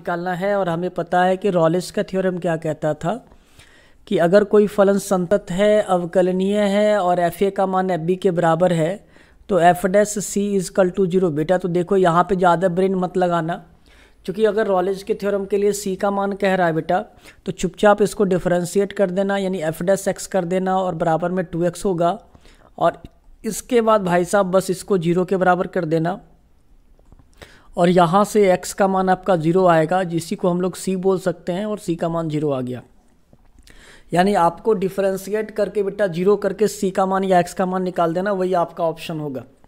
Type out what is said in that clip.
निकालना है और हमें पता है कि रॉलेज का थ्योरम क्या कहता था कि अगर कोई फलन संतत है अवकलनीय है और एफ ए का मान एफ बी के बराबर है तो एफ डेस सी इजकल टू जीरो बेटा तो देखो यहाँ पे ज़्यादा ब्रेन मत लगाना क्योंकि अगर रॉलेज के थ्योरम के लिए सी का मान कह रहा है बेटा तो चुपचाप इसको डिफ्रेंशिएट कर देना यानी एफ डेस एक्स कर देना और बराबर में टू एक्स होगा और इसके बाद भाई साहब बस इसको जीरो के बराबर कर देना और यहाँ से x का मान आपका ज़ीरो आएगा जिसी को हम लोग c बोल सकते हैं और c का मान ज़ीरो आ गया यानी आपको डिफ्रेंशिएट करके बेटा जीरो करके c का मान या x का मान निकाल देना वही आपका ऑप्शन होगा